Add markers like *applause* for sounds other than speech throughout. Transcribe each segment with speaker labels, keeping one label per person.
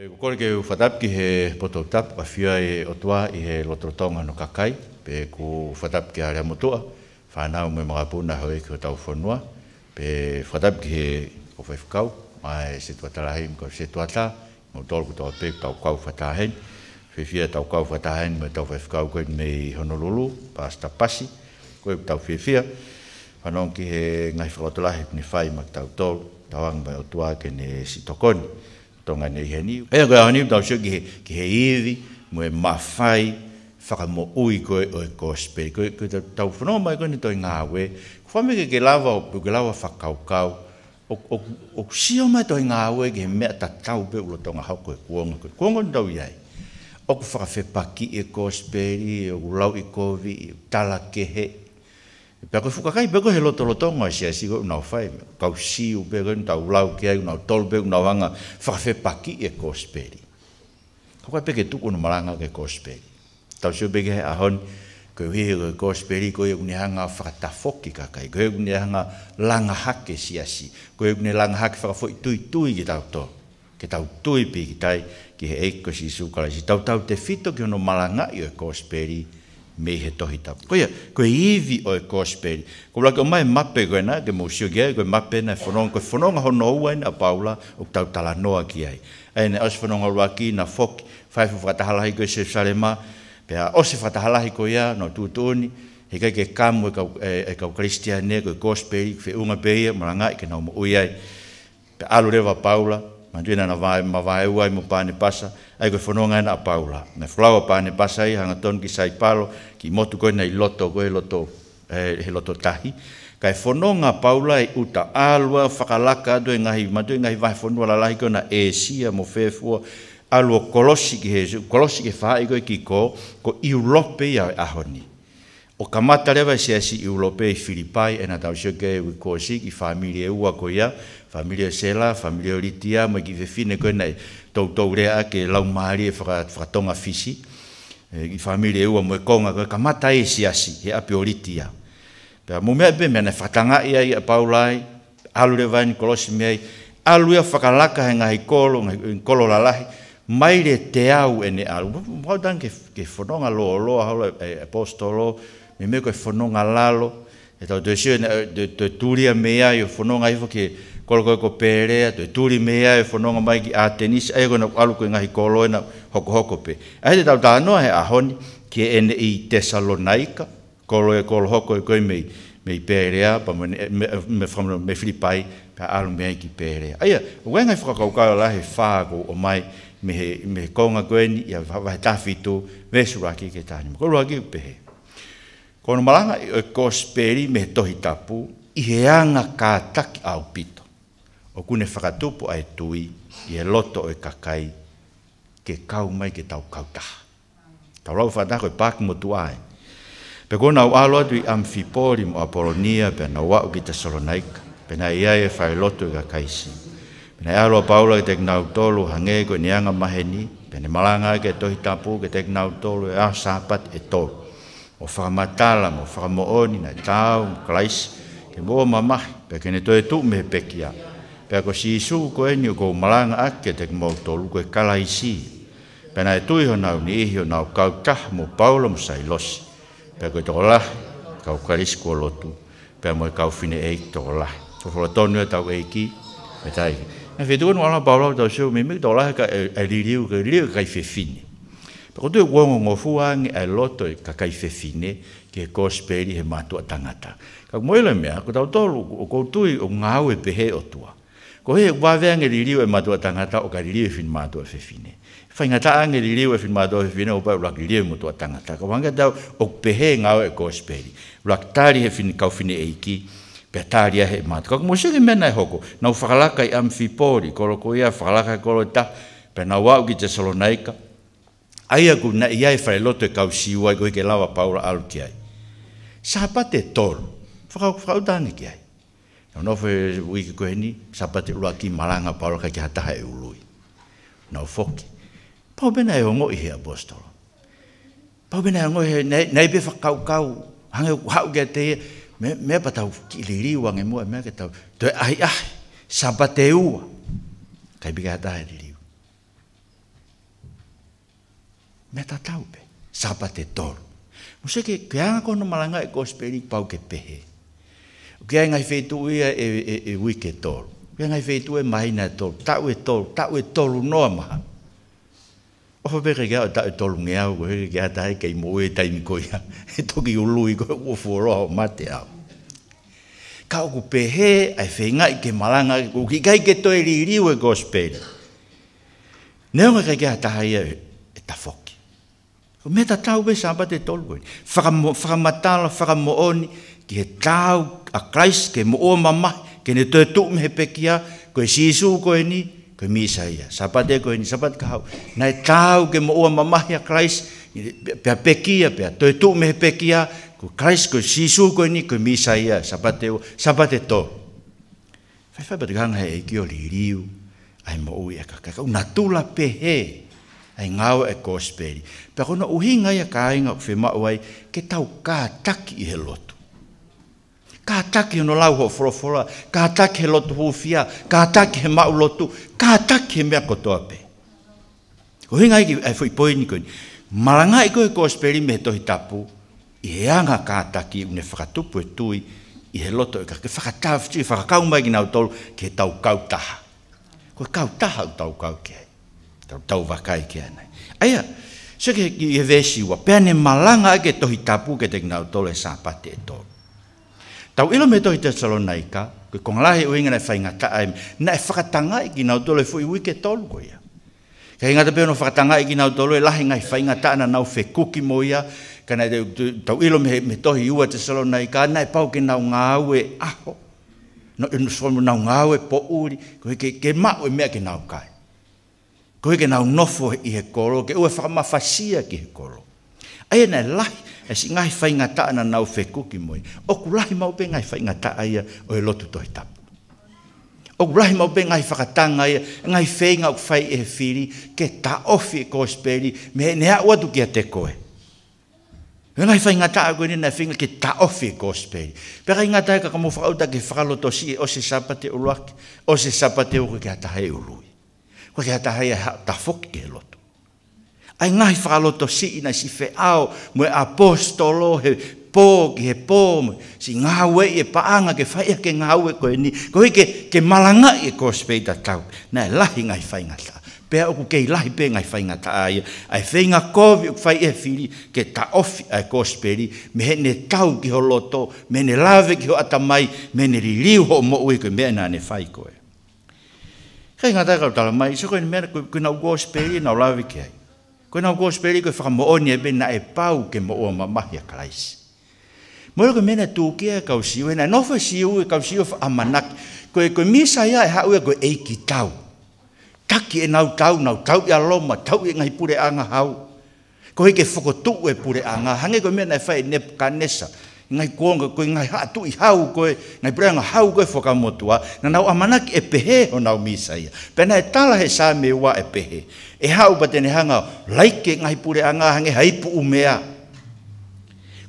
Speaker 1: E ko kore ke u fatap ki he poto tap pa fia e o toa i he lotrotonga no kakai pe ku fatap ki ara motua fa na me mo rapu na hoe ki tau fo pe fatap ki he o fef mai se toa tala him ko se toa ta mo tol ku tau pe tau kau fata hen fe fia tau kau fata hen me tau fef kau ko mei honolulu pa sta pasi ko tau fe fia fa non ki he ngai fo tola he ni tau tol tau ang ba o toa ke ne sitokoni tonga nei he ni Ea koe ahoni, tau shio ki he, ki he iwi, mo e mawhai, whakamo ui koe o e gospel. Koe, koe tau whanau mai ko ni toi ngā we, kwa me ke ke lawa o ke lawa whakaukau, o, o, o, o sio mai toi ngā we ke he mea ta tau pe ulo tonga hau koe kuonga koe. Kuonga ni tau iai. O ku whakawhepaki e gospel, o e lau i kovi, e tala ke he, Pako fuka kai pako helo tolo tonga si asi go na fai kau si u pego nta u lau ke ai na tol pego na wanga fa fe paki e kosperi. Kau kai pego tuku no malanga ke kosperi. Tau si u pego he ahon ko hi ko kosperi ko e uni hanga fa ta foki ka kai ko e uni hanga langa hake si asi ko e uni langa hake fa foi tui tui ki tau to ke tau tui pi ki tai ki he eko si su kala si tau tau te fito ki no malanga i e kosperi. Kosperi me he tohi tapu. Koia, koe iwi o e kōspeli. Ko wala ke mai mape koe na, ke mōsio gea, koe mape na e whanonga, koe whanonga hono ua ina paula o tau tala noa ki ai. E ne os whanonga rua ki na whoki, whaifu whatahalahi koe se sarema, pia osi whatahalahi koe ia, no tūtoni, he kai ke kamu e, e, e kau kristia ne, koe kōspeli, koe unga peia, maranga i ke nao mo uiai. Pia alu rewa paula, ma tuina na vai ma vai uai mo pani pasa ai ko fononga na paula na flower pane pasa i hanga ton ki sai palo ki motu ko nei loto ko loto eh loto tahi kai fononga paula e uta alua fakalaka do ngahi ma do ngahi vai fonu la lai ko na esia mo fefu alua kolosi ki hesu kolosi ki fa ai ko ki ko ko i europe ia ahoni o kamata lewa se asi i ulope i Filipai, ena tau seo ke ui kōsi ki familie ua ko ia, familie Sela, familie o Ritia, mai ki whewhine koe nei toutou rea ke lau maari e whakatonga fisi, e, ki familie ua mo e konga koe, kamata e si asi, he api o Ritia. Pea mō mea pe mea ne whakanga ia i a paulai, alu le ni kolosi mea i, alu ia whakalaka he ngahi kolo, ngahi kolo lalahi, mai re te au ene alu. Mwau tan ke, ke whanonga loa loa, hau le apostolo, me me koe whanonga lalo, e tau te sio, te turia mea, i whanonga ifo ke kolo koe ko pere te turi mea, i whanonga mai ki tenis ai koe na alu koe ngahi koloe na hoko hoko pe. Ai te tau tānoa he ahoni, ke ene i Tesalonaika, kolo e kolo hoko e koe mei, me i perea, pa me, me, me, me, filipai, pa alu mea ki perea. Aia, ue ngai whakakaukau la he whāko o mai, me he, me he konga koe ni, va vahetafi tō, vesuraki ke tāni. Kolo haki pehe. pehe. Pono malanga i e oi kōsperi me tohi tapu, i he anga kā taki au pito. O kune whakatupu ai tui, i he loto e kakai, ke kau mai ke tau kautaha. Tau rau whanako i pāki motu ai. Pe kona au alo atu i amfipori mo Apolonia, pe na wau ki te Salonaika, pe na iae e whai loto i e kakaisi. Pe na alo a paula ki te kinau tolu hangeko nianga maheni, pe na malanga ke tohi tapu ki te kinau tolu e a e tolu o whakamatala mo whakamooni na tau, klaisi, ke mō mamahi, pe kene toi tū me pekia. Pe ako si isu ko eni o kou malanga ake te kumau tō luku e kala isi. Pe nai tui ho nau ni ihi o nau kau kah mo paulo mo sai losi. Pe ako i toko lahi, kau karisi kua lotu, pe amo i kau fine eik toko lahi. Ko whala tonu e tau eiki, me taiki. Nga whetukonu ala paulo tau seo mimi, toko lahi ka e liriu, e ka liriu ka i fefini. Pako tu wongo e ngofu wangi ai loto i kakai fefine ke kosperi he matu atangata. Kako moele mea, ko tau tolu o koutui o ngau e pehe o tua. Ko he wawenge liriu e matu atangata o ka liriu e fin matu a fefine. Whaingata ange liriu e fin matu a fefine o pa urak liriu e matu atangata. Ko wanga tau o pehe ngau e kosperi. Urak tari he fin kaufine eiki, pe tari he matu. Kako mo sege mena e hoko, nau whakalaka i amfipori, koro ko ia whakalaka i koro i ta, pe nau au ki te salonaika, ai aku na ia e fai loto e kau si ua i ke lawa paura alu ki ai. Sapate tolu, whakau whakau tāne ki ai. Nau nofe wiki koe ni, sapate lua ki maranga paura ka ki hataha e ului. Nau foki. Pau bena e hongo i hea bostolo. Pau bena e hongo i hea, nei be whakau kau, hange hau kia te ia, me, me patau ki liri wange mua, me ke tau, tue ai ai, sapate ua. Kai bika hataha e liri. me ta tau pe sapa te tor mo se ke ke anga ko no malanga e ko speri pau ke pehe ke anga i fetu e e e, e wiki tor ke anga i e mai na e tor tau e tor tau e tor no ma o fa be o ta e tor nge au ke ke ta e mo *laughs* e ta i ko ya e to ki u lui ko u foro ma te au ka ku pehe ai fenga i ke malanga ku ki kai ke to e riri u e ko speri Nē o ngā kai kia tahai e ta O mea tatau e sāpa te tolu e. mo whakamooni, ki he tāu a Christ, ke mo o mamahi, ke ne tō tūm he kia koe sisu ko ni, koe mi saia Sāpa te ko ni, sāpa te na Nai tau ke mo o mamahi a Christ, pia pekia, pia tō tūm he kia ko Christ, koe sisu ko ni, koe mi saia Sāpa te o, sāpa te tō. Whai whai patakanga e ki o li riu, ai mo o ka kakaka. Unatula tula pe pehe. ai ngao e kosperi. Pe kono uhi ngai a kāinga whi mauai ke tau kātaki i he lotu. Kātaki ono lau ho forofora, kātaki he lotu hufia, kātaki he mau lotu, kātaki he mea kotoa pe. Uhi ngai ki ai fui poini koini, maranga i koi kosperi me tohi tapu, i he anga kātaki une whakatupu e tui i he lotu e ka ke whakatawhitu i whakakaumai ki nau tolu ke tau kautaha. Koe kautaha u tau kau tau tau vakai ke ana aia se ke ye vesi wa pene malanga ke tohi tapu ke tekna tole sa pate e to tau ilo me tohi tesalonaika ke kong lahe o ingana fai ngata ai na e fakatanga i ki nau tole fui wike tolu ko ia ke ingata peono fakatanga i ki nau tole lahe ngai fai ngata ana nau mo ia kana te tau ilo me me tohi ua tesalonaika na e pau ke nau ngawe aho no e nusomu nau ngawe po uri ke ke ma o mea ke nau kai ko ke na nofo i he koro ke ue fa ma fasia ki he koro ai na lai e si ngai fai nga ta na nau fe kuki moi o ku mau pe ngai fai nga ta ia o e lotu toi tap o ku mau pe ngai fa ngai, ngai fe nga fai e fili ke ta ofi e ko speri me ne a wa tu ki te koe. e e ngai fai nga ta ko ni na fing ke ta ofi ko speri pe ngai nga ka mo fa uta ke fa lo to si o se sapate o lo o se sapate o ku ki ta he e Kwa kia e ta haia ta foki ke lotu. Ai ngahi whakaloto si ina si fe ao mwe apostolo he pō ki he pō Si ngā ue i e paanga ke whaia ke ngā ue koe ni. Koe ke, ke malanga i e kōspeita tau. Nā e lahi ngai whainga ta. Pea oku kei lahi pe ngai whainga ta ai. Ai whainga kōwi uku whai e whiri ke ta ofi ai kōspeiri. Me he ne tau ki ho loto, me ne lawe ki ho atamai, me ne ririu ho mo ue koe me nā ne whai koe. Kei ngā taikau tala mai, so koe ni mea, koe nau gos peri, nau lawe ke ai. Koe nau gos peri, koe whaka mooni e bina e pau ke mo oma mahi a karaisi. Mo yoko mena tūkia e kau siu, e na nofa siu e kau siu wha amanak, koe koe misa ia e haue koe eiki tau. Kaki e nau tau, nau tau i aloma, tau i ngai pure anga hau. Koe ke whakotu e pure anga, hange koe mena e whae nepka kanesa ngai konga koe ngai hatu i hau koe, ngai pere hau koe whakamotua, na nau amanaki e pehe o nau misa ia. Pena e tala he sā me wā e pehe. E hau pa tene hanga, laike ngai pure anga hange haipu umea.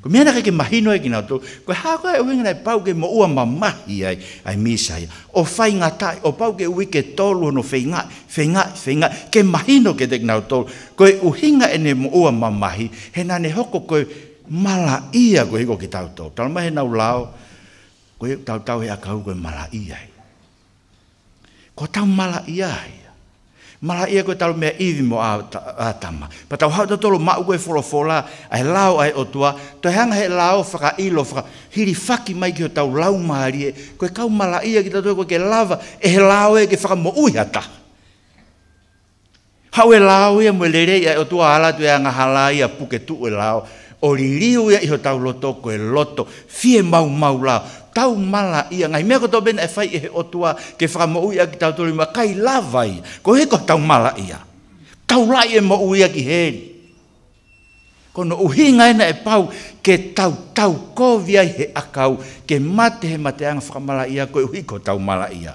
Speaker 1: Ko mea naka ke mahino e ki nato, koe hā koe e ngai pau ke mo ua mamahi ai, ai misa ia. O whai ngā tai, o pau ke ui ke tolu no whai ngā, whai ngā, whai ngā, ke mahino ke tek nau tolu. Koe uhinga ene ne mo ua mamahi, he nane hoko koe, mala ia ko hiko ki tau tau. Tal mahe nau lao, ko hiko tau tau hea kau koe mala ia hi. Ko tau mala ia hi. Mala ia koe talo mea iwi mo atama. Pa tau hau tatolo mau koe folofola, ai lao ai otua, to hanga he lao whaka ilo whaka, hiri whaki mai ki o tau lau maarie, koe kau mala ia ki tatoe koe ke lava, e he lao e ke whaka mo uihata. Hau e lao ia mo lere otua ala tu e angahala ia puke tu e lao, o li ia iho tau loto koe loto, fie mau mau la, tau mala ia, ngai mea koto bena e fai e he otua, ke whakamo ia ki tau tolima, kai lavai, ko he ko tau mala ia, tau lai e mo ia ki heri, kono uhinga ena e pau, ke tau tau kovia he akau, ke mate he mate anga whakamala ia, ko uhi ko tau mala ia,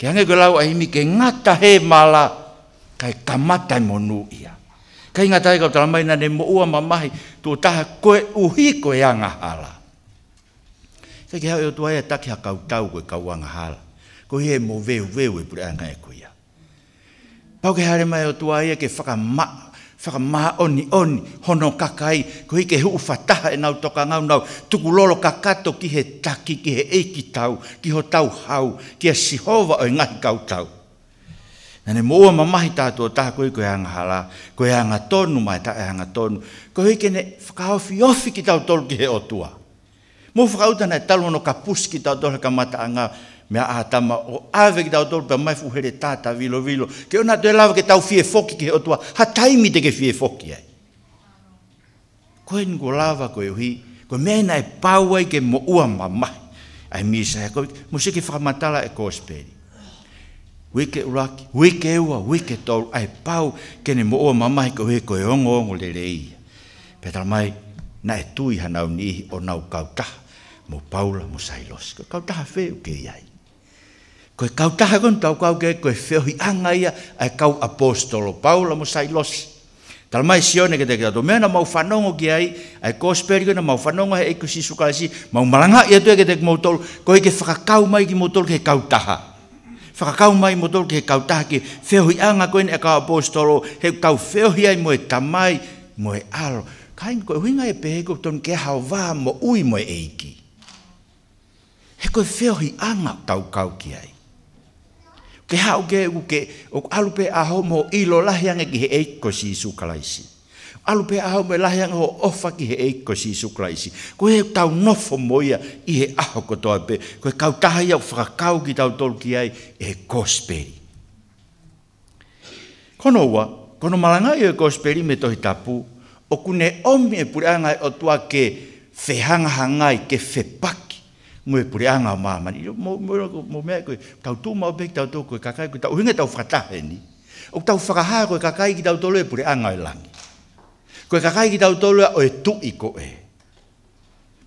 Speaker 1: ke hange ko lau ahimi, ke ngata he mala, kai kamata monu ia, Kei ngā tāi kau tāra mai nā ne mo ua ma mahi, tō taha koe uhi koe a ngā hala. Kei ki hau e o tuai a e takia kau tau koe kau a ngā hala. Ko hi e mo veu veu e pura a e koe ia. Pau ke hare mai o tuai a ke whakama, whakama oni oni, hono kakai, ko hi ke hu whataha e nau toka ngau nau, tuku lolo kakato ki he taki, ki he eiki tau, ki ho tau hau, ki a sihova o e ngā kau tau. Kei Nane mua mamahi tātua taha koe koe anga hala, koe anga tonu mai ta e anga tonu. Koe hei kene whakaofi ofi ki tau tolu ki he o tua. Mua whakauta nai talu no ka pusi ki tau tolu ka mata anga mea ahatama o ave ki tau tolu pa mai fuhere tata vilo vilo. Ke ona tue lawa ke tau fie foki ki he o tua, ha taimi te ke fie foki ai. Koe ni ko lawa koe uhi, koe mea nai pauai ke mo ua mamahi. Ai misa, e koe, mo se ke whakamatala e kōsperi wike uraki, wike ewa, wike tolu, ai pau, kene mo oa mamai ko he koe ongo ongo le le ia. Petra mai, na e tui hanau ni ihi o nau kautaha, mo paula, mo sailos, ko kautaha feo ke iai. Koe kautaha kon tau kau ke, koe feo hi anga ia, ai kau apostolo paula, mo sailos. Tal mai sione ke te kia, to mea na mau whanongo ki ai, ai kosperi ko na mau whanongo he eko sisukalasi, mau malanga ia tue ke te kumotolo, koe ke whakakau mai ki motolo ke kautaha. Kautaha whakakau mai mo tolu ke kautaha ke whehoi anga koe ne kau apostolo, he kau whehoi ai moe tamai, moe aro. Kain koe huinga e peheko ton ke hao wā mo ui moe eiki. He koe whehoi anga tau kau ki ai. Ke hao ke uke, o alupe aho mo ilo lahi ange ki he eiko si isu kalaisi alu pe aho me lahi anga ho ofa ki he eiko si isu kraisi. Ko he tau nofo moia i he aho kotoa pe, ko he kau tahai au whakakau ki tau tolu ki ai e he kosperi. Kono ua, kono malanga i he kosperi me tohi tapu, o kune omi e pure anga e o tua ke whehanga hangai, ke whepaki, mo e pure anga o mamani. Mo, mo, mo, mo mea koe, tau tū mao pe ki tau tō koe kakai, koe tau uhinga tau whakatahe ni, o tau whakahaa koe kakai ki tau tolu e pure anga o e langi. Koe kakai ki tau tolua o e tu i koe.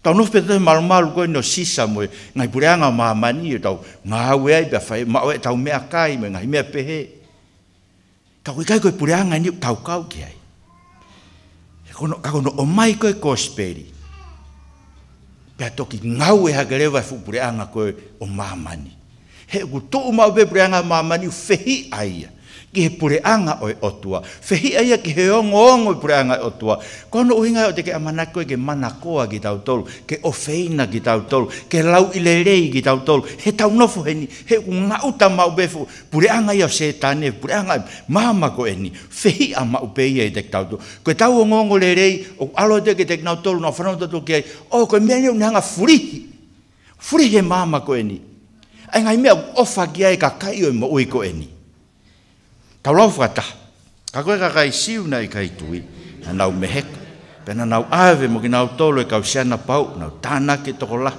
Speaker 1: Tau nuf petu malu malu koe no sisa moe. Ngai pureanga maa mani o e tau. Ngā aue ai pia fai. Ma oe tau mea kai moe. Ngai mea pehe. Ka kai koe pureanga ni tau kau ki ai. Kono, ka kono o mai koe kosperi. Pia toki ngau e hakelewa e fupureanga koe o maa mani. He kutu umau pe pureanga maa mani fehi aia ki he pure anga oi otua. Fehi aia ki he ongo ongo i pure anga oi otua. Kono uinga o te ke amanako e ke manakoa ki tau tolu, ke ofeina ki tau tolu, ke lau ilerei ki tau tolu, he tau nofu he ni, he unauta mau befu, pure anga iau se tane, pure anga i mamako e ni, fehi a mau peia i te tau tolu. Ko e tau ongo ongo lerei, o alo te ke te tau tolu, no whanauta tu ki ai, o ko e mea ni unanga furihi, furihi e mamako e ni. Ai ngai mea ofa ki ai ka kaio i mo uiko e ni. Tau fata. Ka koe ka kai siu nei kai tui. Na nau meheko. Pena nau ave mo ki nau tolo e kau siana pau. Nau tana ke toko la.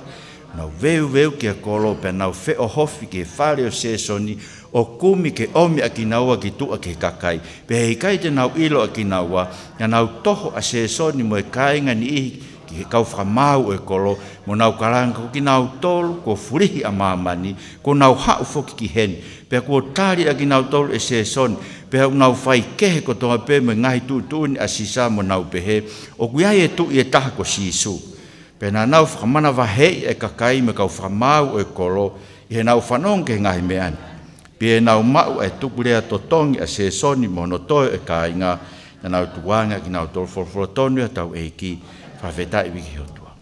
Speaker 1: Nau veu veu ki a kolo. Pena nau fe o hofi ke fare o se soni. O kumi ke omi a ki naua ki tu a ke kakai. Pe hei kai te nau ilo a ki naua. Na nau toho a se mo e kai ngani ihi ki he kau whakamau e kolo, mo nau karanga ko ki nau tolu, ko furihi a mamani, ko nau hau foki ki hen, pia ko tari a ki nau tolu e se son, pia ko nau fai kehe ko toha pe, mo ngahi tu tuin a sisa mo nau pehe, o kuiai e tu i e taha ko sisu. Pia na nau whakamana wahei e kakai me kau whakamau e kolo, i he nau whanong ke ngahi meani. Pia e nau mau e tukurea totongi a se soni mo no toi e kainga, na nau tuanga ki nau tolu forforotonu a e tau eiki, fa veta i wiki hotua.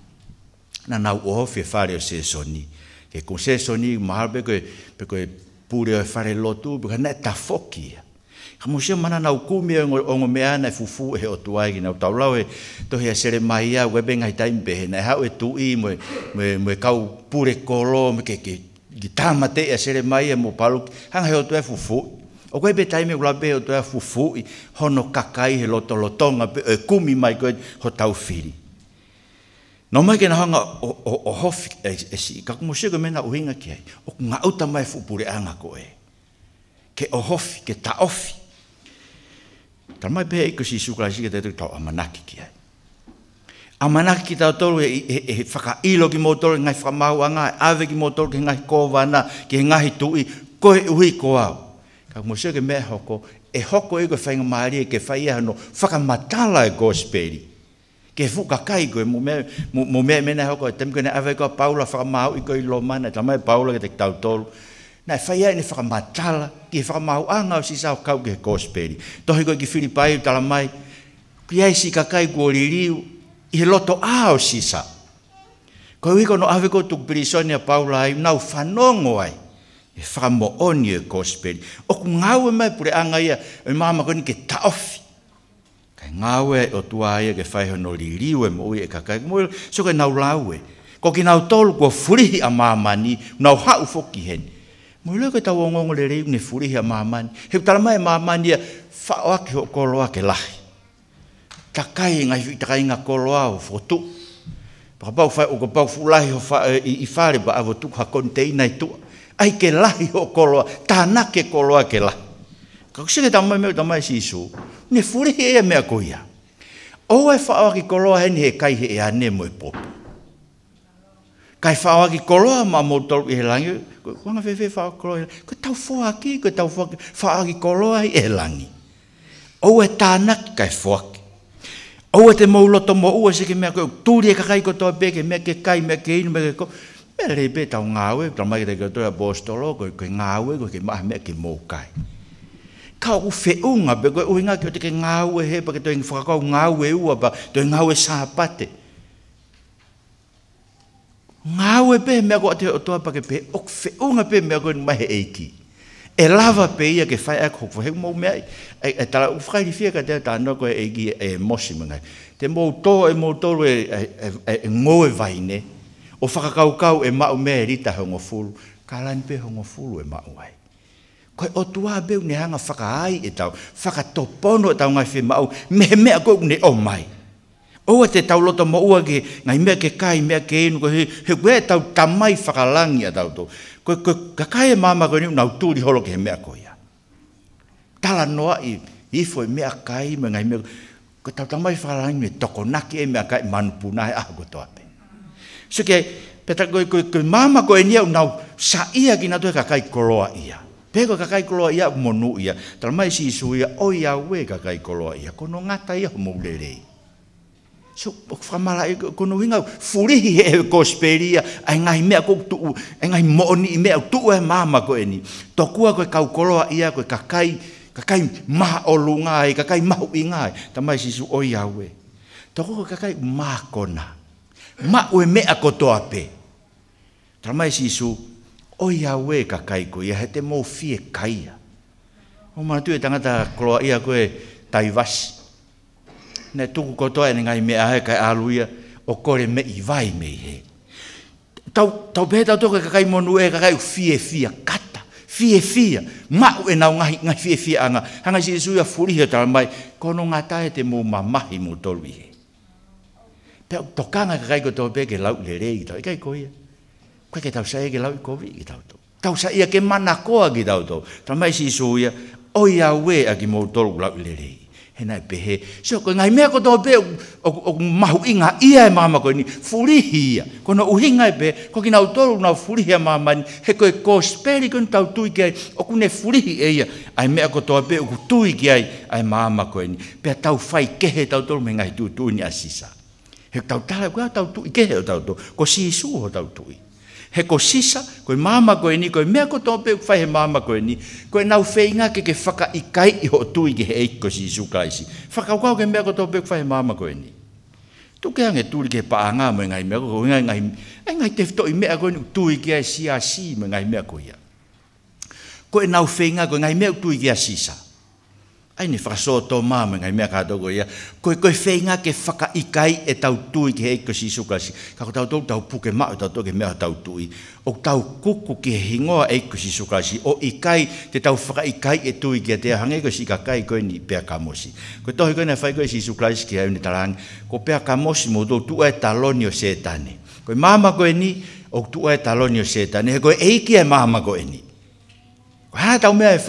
Speaker 1: Na nau oho fie fare o se soni. Ke kun se soni mahalo peko e, peko e pure o fare lotu, peko na e tafoki ia. Ka mo shio mana nau kumi e ongo, ongo mea na e fufu e o tuai ki nau taulau e tohi a sere mai ia webe ngai taim behe na e hau e tu i mo e, mo e, mo e kau pure kolo me ke ke ki tamate e a sere mai e mo palu hanga he o tuai fufu O koe pe taime ula pe o tuai fufu i hono kakai he loto lotonga pe e kumi mai koe ho tau firi. No mai ke nahanga o, o, o hofi e, e si, kak mo shiga mena uhinga ki hai, o ku ngā mai fupure anga ko e. Ke o hofi, ke ta ofi. Tar mai pēhe iku si suka shiga te tuk tau amanaki ki hai. Amanaki ki tau tolu e, e, e, whaka ilo ki motoru, ngai whamau ngai, ave ki motoru ki ngai kovana, ki ngai tui, koe uhi ko au. Kak mo shiga mea hoko, e hoko iku e whainga maari e ke whaia no whakamatala e gospeli. Amanaki ke fuka kai ko mo me mo me me na ko tem ko na ave ko paula fra mau i ko i lo mana ta mai paula ke tek tau tol na fa ia ni fra matala ti fra mau anga si sa ka ke gospel to ko ki filipai ta la mai ki ai si ka kai ko i loto a o si sa ko i ko no ave ko tu prisoni a paula ai na fa ai e fra mo onye gospel o ku ngau e mai pure anga ia e mama ko ni ke ta ofi Kai ngawe o tua ia ke fai hono li liwe mo ui e kakai mo ui, so ke nau lawe. Ko ki nau tolu kua furihi a mamani, nau hau foki hen. Mo ui ke tau ongongo le reiu ne furihi a mamani. Heu talama e mamani a fao aki ho kolo ake lahi. Takai ngai fi takai ngā kolo a o fotu. Paka pau fai o ka pau fulahi ho e, i fare ba avotu ha konteina i tua. Ai ke lahi ho kolo a, tanake kolo ke lahi. Ka kusenga ta mai mea si isu. Ne fure he ea mea ko ia. O ai whaawa ki koloa heni he kai he ea ne moe popo. Kai whaawa ki koloa ma mo tolu i he langi. Ko wanga fe fe whaawa koloa he langi. Ko tau fua ki, ko tau fua ki. Whaawa ki koloa he he langi. O ai tāna ki kai fua ki. O ai te mouloto mo ua se ke mea ko. Tūri e kakai ko toa peke, mea ke kai, mea ke inu, mea ke ko. Mea lepe tau ngāwe, tau mai ke te katoa bostolo, ko ngāwe, ko ke maha mea ke mou kai. Mea ke mou kai ka u fe unga be go unga ke te nga u he pa ke te nga ka nga u e ua ba te nga u sa pate nga u be me go te o toa pa ke pe ok fe unga be me go ma he eki e lava pe ia ke fai ak hoko he mo me e, e tala u fai fi ka te ta no go e gi e mosi munga te mo to e mo to e e ngo e, e vai ne o fa e ka ka u e ma u me rita ho ngo ful ka lan pe ho ngo ful e ma u ai Koe o tua beu ne hanga whaka ai e tau, whaka topono e tau ngai whi mau, me he mea kou ne o mai. Oa te tau loto maua ke, ngai mea ke kai, mea ke enu, koe he wea e tau tamai whakalangi a tau to. Koe, koe, ka e mama koe ni unau tūri holo ke he mea koe ia. Tala noa i, i fwoi e mea kai, mea ngai mea, koe tau tamai whakalangi me toko naki e mea kai manupunai a koe toa pe. So ke, petra koe, koe, mama koe ni unau sa ia ki natu e ka koroa ia. Pego kakai koloa ia monu ia. Talamai si isu ia oi a we kakai koloa ia. Kono ngata ia moulerei. So, whamala, e kono hinga, furihi he e kosperi ia. Ai ngai mea kouk tuu, ai ngai moni i mea tuu e mama ko eni. Tokua koe kau koloa ia koe kakai, kakai maha olu ngai, kakai mahu i ngai. Talamai si isu oi a we. Tokua koe kakai maha kona. Ma ue mea kotoa pe. Talamai si isu, o ia we ka kai ko ia he te mo fie kai o ma tu e tangata kloa ia koe tai vas ne tuku ko toa e ni ngai me a he kai aluia o kore me i vai me he tau tau pe toke ka kai monu e ka kai fie fie kata fie fie ma u e nau ngai ngai fie fie anga hanga si su ia furi he tala mai ko no ngata e te mo mamahi mahi mo tolu he pe tokanga ka kai ko tau pe ke lau le e kai ko koe ke tau sae ke lau i kovi ki tau tau. Tau sae ia ke mana koa ki tau tau. Ta mai si isu ia, oi a we a ki mou tolu lau i lerei. He nai pehe. Sio koe ngai mea kotoa pe o mahu inga ia e mama koe ni furihi ia. Ko na uhi ngai e pe, ko ki nau tolu nau furihi a mama ni. He koe ko speri koe ni tau tui ki ai, o ku ne furihi e ia. Ai mea kotoa pe o ku ki ai, ai mama koe ni. Pea tau fai kehe tau tolu me ngai tu tui ni asisa. He tau tala koe tau tui kehe o tau tolu. Ko si isu ho tau tui he ko sisa, ko e māma ko e ni, ko e mea ko tōpe u whai he māma ko e ni, ko e nau whei ke ke whaka i kai i ho tui ki he eiko si isu kaisi. Whaka ukao ke mea ko tōpe u whai he māma ko e ni. Tu ke ange tuli ke pā ngā mo ngai mea ko, ko e ngai e ngai, e ngai te fito i mea ko e ni tui ki a si a si mo e ngai mea ko ia. Ko e nau whei ngā ko ngai mea tui ke a sisa. Ai ni whakaso tō māma ngai mea kātoko ia. Koe koe whei ngā ke whaka i kai e tui ki hei kasi sukasi. Ka ko tau tau tau puke mao tau toke mea tau tui. O tau kuku ki hingoa e kasi sukasi. O ikai te tau whaka i kai e tui ki a te ahange ka kai koe ni pia kamosi. Koe tohi koe na whai koe si sukasi ki hei ni tarangi. Ko pia kamosi mo do tu e talonio sētane. Koe mama koe ni o tu e talonio sētane. He koe eiki e māma koe ni. Koe hā tau mea e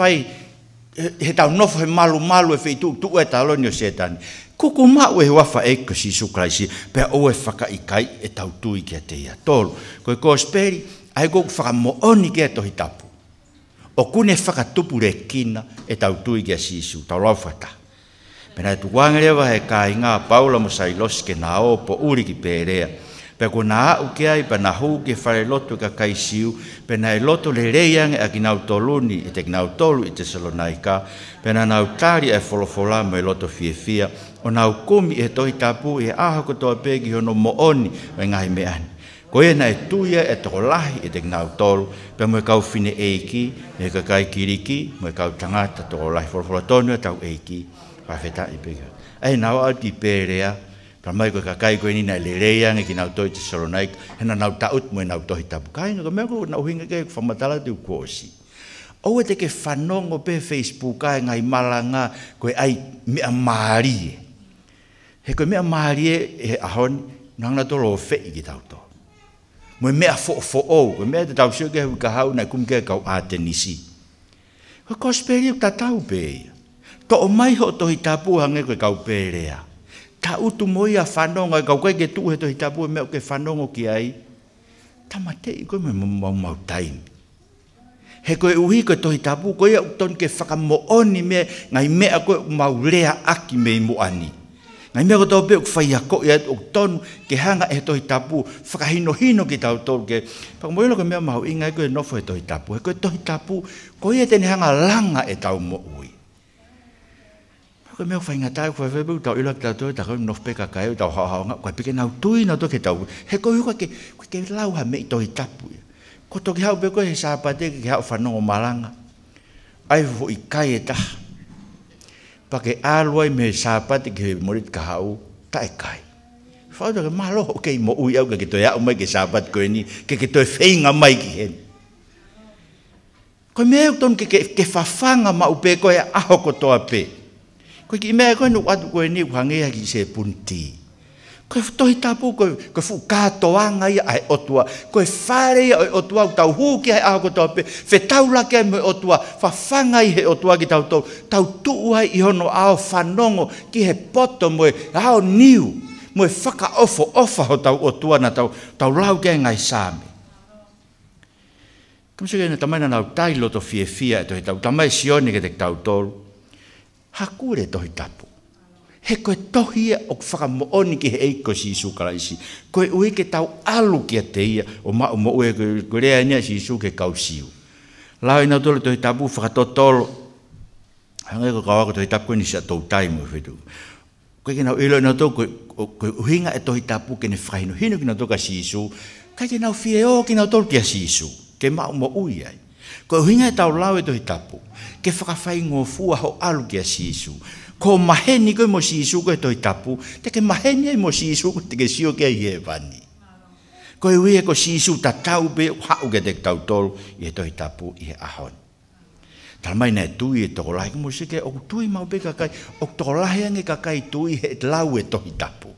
Speaker 1: he tau nofo he malu malu e fei tuk tuk e talo nio setani. Kuku mau e wafa e ko si su kraisi, pe o e whaka i kai e tau tui kia te ia tolu. Ko e kosperi, ai kuku whaka mo oni kia tohi tapu. O kune whaka tupu re kina e tau tui kia si su, tau rau whata. Pena e tu wangerewa he kai ngā paula mo sai loske na opo uri ki perea pe ko na u ke ai pe na hu ke fare lotu ka kai siu pe na e lotu le reiang a ki nau toluni i te nau tolu i te salonaika pe na nau tari e folofola e lotu fie fia o nau kumi e tohi tapu e aho ko toa pe hono mo oni o ngai me ani ko e na e tuia e toko lahi i te nau tolu pe mo e kau fine eiki e ka kai kiriki mo e kau tangata toko lahi folofola tonu e tau eiki pa feta i ai nau au ti perea kai ko kakai ko ini na lereya ngi kinau toi te soronaik hena nau taut mo nau toi tabu kai ngi kamai ko nau hinga kai fa matala tu Owe te ke fanong o pe Facebook kai ngai malanga ko ai mi amari. He ko mi amari e ahon nang na to lo fe i kitau to. Mo me afo fo o ko me te tau sio ke hu ka hau na kum ke kau ate nisi. Ko kosperi ta tau pe. To mai ho tohi hitapu hange ko kau pe rea ta utu moi a whanonga, kau kai ke tuhe to hitapu e meo ke whanongo ki ai, ta mate i koe me mau mau taini. He koe uhi koe to tapu, koe au ton ke whakamooni me, ngai mea koe maulea aki me imu ani. Ngai mea koe tau peo kwhai a koe au ton ke hanga e tohi tapu, whakahinohino ki tau ton ke, paka moe loko mea mahu ingai koe nofo e tohi tapu. He koe tohi tapu, koe e tene hanga langa e tau mo ui. ko me fai nga tai ko fe bu tau ila ta to ta ko no pe ka ka tau ha ha nga ko pe na tui na to ke tau he ko ko ke ko ke lau ha me to tapu ko to ke ha be ko he sa pa te ke ha fa no ai vo i kai ta pa ke aloi me sa pa te ke morit ka hau tai kai fa to ke malo ke mo u au ke to ya mai ke sa pa ko ni ke ke to fe nga mai ki hen ko me ton ke ke fa fa nga ma u pe ko ya a ho ko koe ki mea koe nuk atu koe ni kuhangea ki se punti. Koe tohi tapu, koe, koe fu katoanga ia ai otua, koe whare ia ai otua, tau huki ai ako tau pe, fe tau lake ai otua, fa whanga i he otua ki tau tau, tau tuu ai i hono ao whanongo ki he poto moe, ao niu, moe whaka ofo, ofa ho tau otua na tau, tau lau ke ngai sami. Kamisa kei na tamaina nau tai loto fie fia, eto he tau tamai sioni ke te tau hakure tohi tapu. He koe tohi e o whaka mooni ki he eiko si isu karaisi. Koe ui ke tau alu ki a te ia o ma o moue ke rea nia si isu ke kau siu. Lau ina tole tohi tapu whaka totolo. Hangai ko kawako tohi tapu ni sa tau tai mo whetu. Koe ke nau ilo ina tohi koe koe uhinga e tohi tapu ke ne whaino hino ki na toka si isu. Kai ke nau fie o ki na tolu ki a si isu. Ke ma o moue ai. Ko huinga e tau lau e tohi Ke whakawhai ngō fua ho alu kia sisu. Ko maheni koe mo sisu koe tohi tapu. Te ke maheni e mo sisu koe te ke sio kia i evani. Ko e wea ko sisu ta tau pe hau ke te tau tolu i e tohi tapu i e ahon. Talmai nei tui e toko lahi kumo sike o tui mau pe kakai. O toko lahi ange kakai tui e lau e tohi tapu.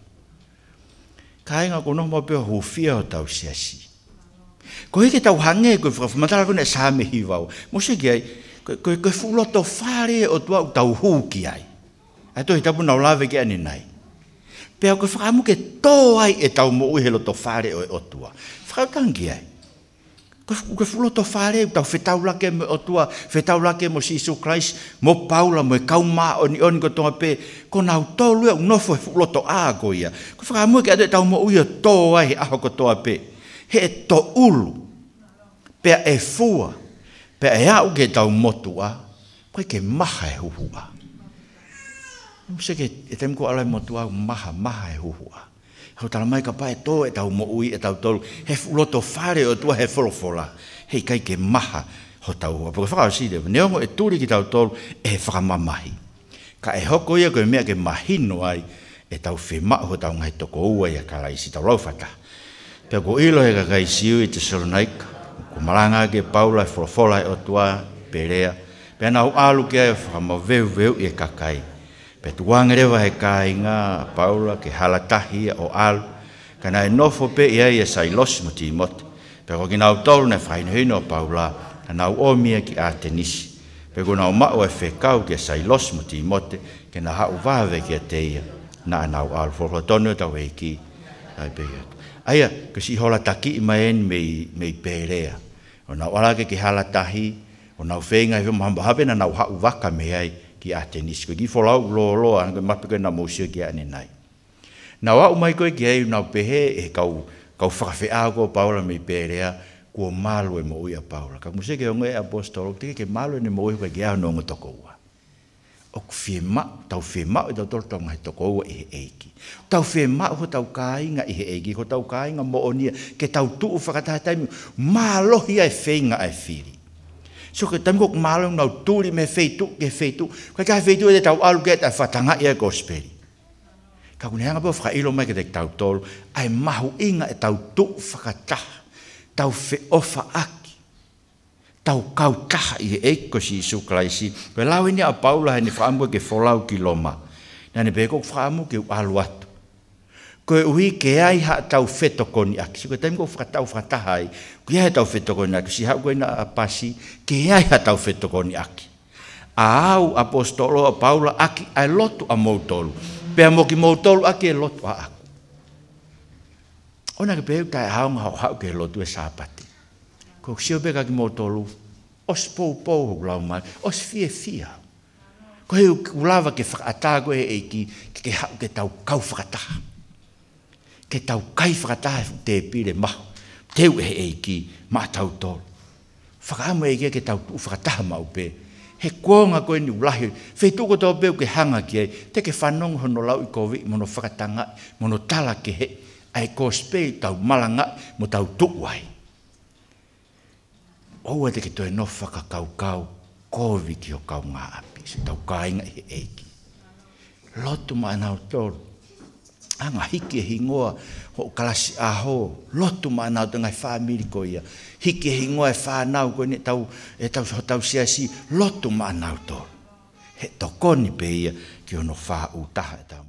Speaker 1: Kāinga ko nō mō pēhā hufia o tau siasi. Ko hiki tau hange koe whakafu, matala kone sāme hi wau. Mo se ki ai, koe koe whulo whare o tua u tau hū ki ai. Ai tohi tapu nau lawe ki ane nai. Pea koe whakamu ke tō ai e tau mo uhelo tau whare o e o tua. Whakakang ki ai. Koe whulo tau whare o tau whetau lake mo o tua, whetau lake mo si Isu Christ, mo Paula, mo e kaumā o ni oni ko tonga pē. Ko nau tō lua unofo e whulo tau ā koe ia. Koe whakamu ke ane tau mo uhelo tō ai e aho ko tonga pē. Koe he to ulu pe e fua pe e au ke tau motu a koe ke maha e huhu a um se ke e tem ko ala motu a maha maha e huhu a hau tala mai ka pae to e tau mo ui e tau tolu he loto fare o tua he folofola he kai ke maha ho tau hua pake whakao si te neongo e turi ki tau tolu e whakamamahi ka e hoko ia koe mea ke mahino ai e tau whema ho tau ngai toko ua ia kalaisi tau laufata ha Pea ko ilo e kakai siu i te Salonika, ko maranga ke paula e wholawhola o e otua, perea, pea nau alu kia e whakama veu veu i e kakai. Pea tu wangerewa he kai ngā paula ke halatahi o alu, kana e nofo pe ia i e sai losi mo timote. Pea ko ki nau tolu ne whainuhino o paula, na nau o mia ki a tenisi. Pea ko nau mao e whekau ki sai losi mo timote, ke na hau vahave ki a teia, na nau alu. Wholawhola tonu e tau e ai pehiatu aia ke si hola taki i maen mei, mei perea. O nau ala ke hala tahi, o nau whenga hewa mahamba hape na nau hau waka me ai ki a te Ki wholau lo lo anga mapika na mousio ki ane nai. Nau au mai koe ki ai nau pehe e kau, kau whakawhi ako paula mei perea kua malu e mo uia paula. Ka kumuse ke onge apostolo, tike ke malu e ne mo uia kua ki ahono ngotoko ua o ku fie ma, tau fie ma o tau tortonga he toko ua ihe eiki. Tau fie ma o tau kāinga ihe eiki, ho tau kāinga mo onia, ke tau tu u whakatahe taimi, mā lohi ai whenga ai whiri. So ke tamu kok mā lohi nau tūri me whetu, ke whetu, kai kai whetu e te tau alu ke tai whatanga ia gospeli. Ka kune hanga pō whakailo mai ke te tau tolu, ai mahu inga e tau tu u whakatahe, tau fe ofa aki, tau kau tah i eko si isu klaisi ko lawe ini a paula ini faamu ke folau kiloma na ni beko faamu ke aluat ko ui ke ai ha tau feto koni aki si ko tem ko fa tau fa ko ia tau feto koni aki si ha ko na apasi ke ai ha tau feto koni au apostolo paula aki ai lotu a moutolu pe mo ki moutolu aki e lotu a aku ona ke pe ka haung hau hau ke lotu e sapat ko sio beka ki motoru, os po po ulau mai, os fie fia. Ko heu ulava ke whakata ko e eiki, ke, tau kau whakata. Ke tau kai whakata te pire ma, teu e eiki, ma tau tol. Whakamu ke tau tu whakata mau pe, he kuonga ko ni ulahi, whei tuko tau peu ke hanga ki ei, te ke whanong hono lau i kovi, mono whakatanga, mono tala ke he, ai ko spei tau malanga, mo tau tuku ai oua te ki toe nofa ka kau kau kovi ki o kau ngā api se tau kāinga i eiki lotu ma anau tōru anga hiki e hi ngoa ho kalasi aho lotu ma anau tōngai whāmiri ko ia hiki e hi ngoa e whānau ko ne tau e tau ho tau si lotu ma anau tōru he tokoni pe ia ki ono whā utaha e tau